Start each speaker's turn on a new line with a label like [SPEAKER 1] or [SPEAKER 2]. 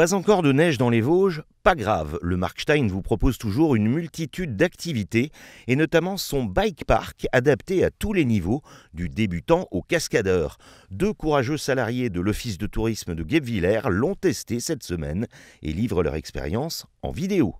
[SPEAKER 1] Pas encore de neige dans les Vosges Pas grave, le Markstein vous propose toujours une multitude d'activités et notamment son bike park adapté à tous les niveaux, du débutant au cascadeur. Deux courageux salariés de l'office de tourisme de Guebwiller l'ont testé cette semaine et livrent leur expérience en vidéo.